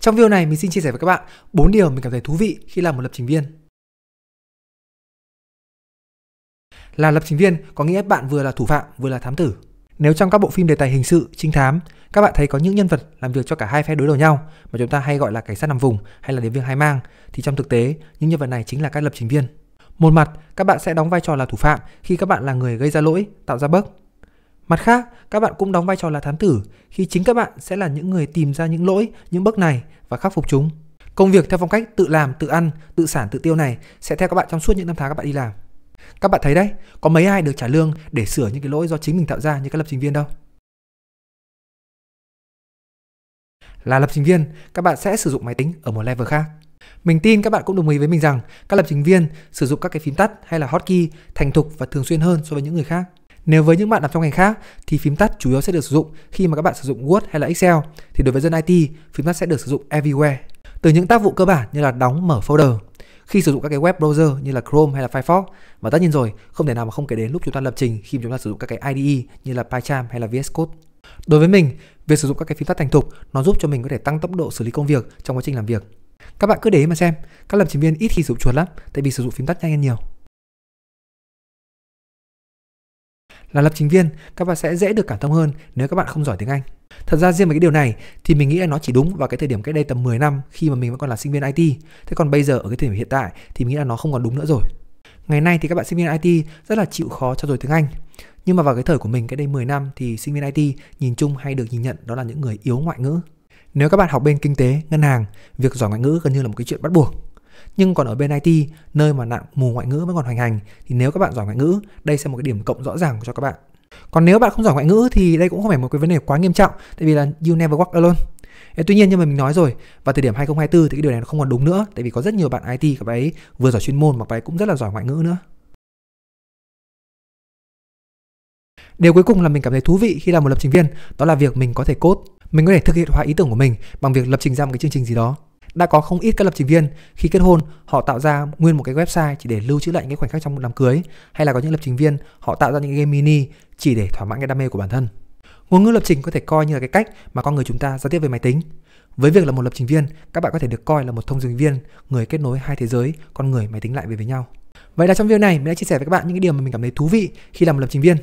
Trong video này mình xin chia sẻ với các bạn 4 điều mình cảm thấy thú vị khi làm một lập trình viên. Là lập trình viên có nghĩa bạn vừa là thủ phạm vừa là thám tử. Nếu trong các bộ phim đề tài hình sự, trinh thám, các bạn thấy có những nhân vật làm việc cho cả hai phe đối đầu nhau mà chúng ta hay gọi là cảnh sát nằm vùng hay là điệp viên hai mang thì trong thực tế những nhân vật này chính là các lập trình viên. Một mặt, các bạn sẽ đóng vai trò là thủ phạm khi các bạn là người gây ra lỗi, tạo ra bug Mặt khác, các bạn cũng đóng vai trò là thám tử khi chính các bạn sẽ là những người tìm ra những lỗi, những bước này và khắc phục chúng. Công việc theo phong cách tự làm, tự ăn, tự sản, tự tiêu này sẽ theo các bạn trong suốt những năm tháng các bạn đi làm. Các bạn thấy đấy, có mấy ai được trả lương để sửa những cái lỗi do chính mình tạo ra như các lập trình viên đâu. Là lập trình viên, các bạn sẽ sử dụng máy tính ở một level khác. Mình tin các bạn cũng đồng ý với mình rằng các lập trình viên sử dụng các cái phím tắt hay là hotkey thành thục và thường xuyên hơn so với những người khác. Nếu với những bạn làm trong ngành khác thì phím tắt chủ yếu sẽ được sử dụng khi mà các bạn sử dụng Word hay là Excel thì đối với dân IT, phím tắt sẽ được sử dụng everywhere. Từ những tác vụ cơ bản như là đóng mở folder, khi sử dụng các cái web browser như là Chrome hay là Firefox và tất nhiên rồi không thể nào mà không kể đến lúc chúng ta lập trình khi chúng ta sử dụng các cái IDE như là PyCharm hay là VS Code. Đối với mình, việc sử dụng các cái phím tắt thành thục nó giúp cho mình có thể tăng tốc độ xử lý công việc trong quá trình làm việc. Các bạn cứ để ý mà xem, các lập trình viên ít khi sử dụng chuột lắm tại vì sử dụng phím tắt nhanh hơn nhiều. là lập trình viên, các bạn sẽ dễ được cảm thông hơn nếu các bạn không giỏi tiếng Anh. Thật ra riêng về cái điều này thì mình nghĩ là nó chỉ đúng vào cái thời điểm cách đây tầm 10 năm khi mà mình vẫn còn là sinh viên IT. Thế còn bây giờ ở cái thời điểm hiện tại thì mình nghĩ là nó không còn đúng nữa rồi. Ngày nay thì các bạn sinh viên IT rất là chịu khó cho rồi tiếng Anh. Nhưng mà vào cái thời của mình cái đây 10 năm thì sinh viên IT nhìn chung hay được nhìn nhận đó là những người yếu ngoại ngữ. Nếu các bạn học bên kinh tế, ngân hàng, việc giỏi ngoại ngữ gần như là một cái chuyện bắt buộc nhưng còn ở bên IT nơi mà nạn mù ngoại ngữ vẫn còn hoành hành thì nếu các bạn giỏi ngoại ngữ đây sẽ một cái điểm cộng rõ ràng cho các bạn còn nếu bạn không giỏi ngoại ngữ thì đây cũng không phải một cái vấn đề quá nghiêm trọng tại vì là you never walk alone Ê, tuy nhiên như mà mình nói rồi vào thời điểm 2024 thì cái điều này nó không còn đúng nữa tại vì có rất nhiều bạn IT các bạn ấy vừa giỏi chuyên môn mà các bạn ấy cũng rất là giỏi ngoại ngữ nữa Điều cuối cùng là mình cảm thấy thú vị khi làm một lập trình viên, đó là việc mình có thể code. Mình có thể thực hiện hóa ý tưởng của mình bằng việc lập trình ra một cái chương trình gì đó đã có không ít các lập trình viên khi kết hôn họ tạo ra nguyên một cái website chỉ để lưu trữ lại những khoảnh khắc trong một đám cưới hay là có những lập trình viên họ tạo ra những game mini chỉ để thỏa mãn cái đam mê của bản thân ngôn ngữ lập trình có thể coi như là cái cách mà con người chúng ta giao tiếp với máy tính với việc là một lập trình viên các bạn có thể được coi là một thông dịch viên người kết nối hai thế giới con người máy tính lại về với nhau Vậy là trong video này mình đã chia sẻ với các bạn những cái điều mà mình cảm thấy thú vị khi làm một lập trình viên.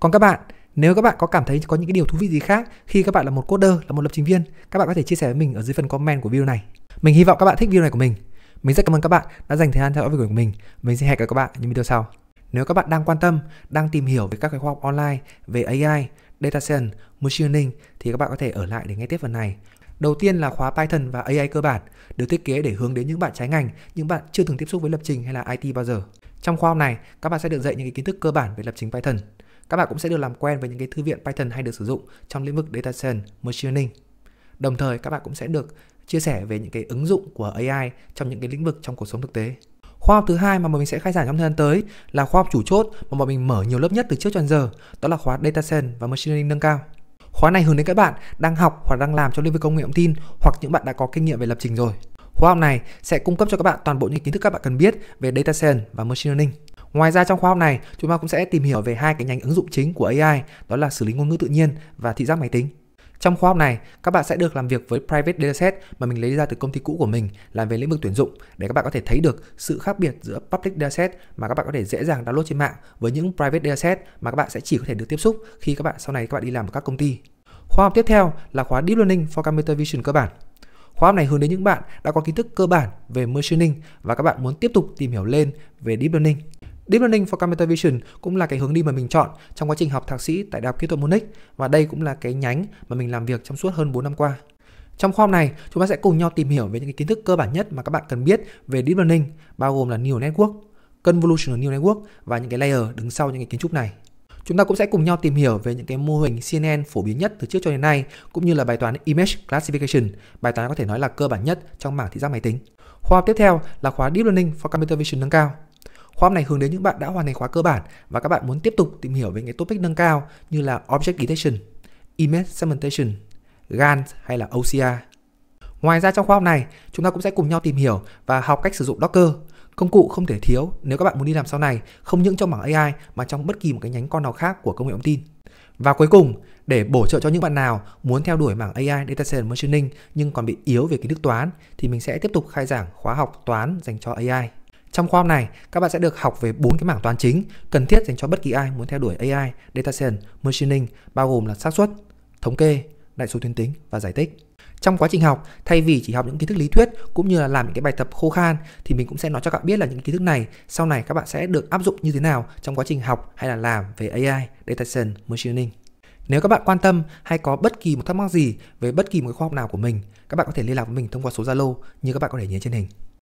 Còn các bạn nếu các bạn có cảm thấy có những cái điều thú vị gì khác khi các bạn là một coder, là một lập trình viên, các bạn có thể chia sẻ với mình ở dưới phần comment của video này. Mình hy vọng các bạn thích video này của mình. Mình rất cảm ơn các bạn đã dành thời gian theo dõi video của mình. Mình sẽ hẹn gặp các bạn những video sau. Nếu các bạn đang quan tâm, đang tìm hiểu về các cái khoa học online, về AI, data science, machine learning thì các bạn có thể ở lại để nghe tiếp phần này. Đầu tiên là khóa Python và AI cơ bản, được thiết kế để hướng đến những bạn trái ngành, những bạn chưa từng tiếp xúc với lập trình hay là IT bao giờ. Trong khóa học này, các bạn sẽ được dạy những kiến thức cơ bản về lập trình Python. Các bạn cũng sẽ được làm quen với những cái thư viện Python hay được sử dụng trong lĩnh vực data science, machine learning. Đồng thời các bạn cũng sẽ được chia sẻ về những cái ứng dụng của AI trong những cái lĩnh vực trong cuộc sống thực tế. Khoa học thứ hai mà bọn mình sẽ khai giảng trong thời gian tới là khoa học chủ chốt mà bọn mình mở nhiều lớp nhất từ trước cho đến giờ, đó là khóa Data Science và Machine Learning nâng cao. Khóa này hướng đến các bạn đang học hoặc đang làm trong lĩnh vực công nghệ thông tin hoặc những bạn đã có kinh nghiệm về lập trình rồi. Khóa học này sẽ cung cấp cho các bạn toàn bộ những kiến thức các bạn cần biết về Data Science và Machine Learning. Ngoài ra trong khóa học này, chúng ta cũng sẽ tìm hiểu về hai cái nhánh ứng dụng chính của AI, đó là xử lý ngôn ngữ tự nhiên và thị giác máy tính. Trong khóa học này, các bạn sẽ được làm việc với private dataset mà mình lấy ra từ công ty cũ của mình làm về lĩnh vực tuyển dụng để các bạn có thể thấy được sự khác biệt giữa public dataset mà các bạn có thể dễ dàng download trên mạng với những private dataset mà các bạn sẽ chỉ có thể được tiếp xúc khi các bạn sau này các bạn đi làm ở các công ty. Khóa học tiếp theo là khóa Deep Learning for Computer Vision cơ bản. Khóa học này hướng đến những bạn đã có kiến thức cơ bản về machine learning và các bạn muốn tiếp tục tìm hiểu lên về deep learning. Deep Learning for Computer Vision cũng là cái hướng đi mà mình chọn trong quá trình học thạc sĩ tại Đại học Kỹ thuật Munich và đây cũng là cái nhánh mà mình làm việc trong suốt hơn 4 năm qua. Trong khoa học này, chúng ta sẽ cùng nhau tìm hiểu về những cái kiến thức cơ bản nhất mà các bạn cần biết về Deep Learning, bao gồm là Neural Network, Convolutional Neural Network và những cái layer đứng sau những cái kiến trúc này. Chúng ta cũng sẽ cùng nhau tìm hiểu về những cái mô hình CNN phổ biến nhất từ trước cho đến nay, cũng như là bài toán Image Classification, bài toán có thể nói là cơ bản nhất trong mảng thị giác máy tính. Khóa học tiếp theo là khóa Deep Learning for Computer Vision nâng cao. Khóa học này hướng đến những bạn đã hoàn thành khóa cơ bản và các bạn muốn tiếp tục tìm hiểu về những topic nâng cao như là Object Detection, Image Segmentation, GANs hay là OCR. Ngoài ra trong khóa học này, chúng ta cũng sẽ cùng nhau tìm hiểu và học cách sử dụng Docker, công cụ không thể thiếu nếu các bạn muốn đi làm sau này, không những trong mảng AI mà trong bất kỳ một cái nhánh con nào khác của công nghệ thông tin. Và cuối cùng, để bổ trợ cho những bạn nào muốn theo đuổi mảng AI Data Science Machining nhưng còn bị yếu về kiến thức toán thì mình sẽ tiếp tục khai giảng khóa học toán dành cho AI. Trong khóa học này, các bạn sẽ được học về bốn cái mảng toán chính cần thiết dành cho bất kỳ ai muốn theo đuổi AI, data science, machining, bao gồm là xác suất, thống kê, đại số tuyến tính và giải tích. Trong quá trình học, thay vì chỉ học những kiến thức lý thuyết cũng như là làm những cái bài tập khô khan thì mình cũng sẽ nói cho các bạn biết là những kiến thức này sau này các bạn sẽ được áp dụng như thế nào trong quá trình học hay là làm về AI, data science, machine learning. Nếu các bạn quan tâm hay có bất kỳ một thắc mắc gì về bất kỳ một khoa học nào của mình, các bạn có thể liên lạc với mình thông qua số Zalo như các bạn có thể nhìn trên hình.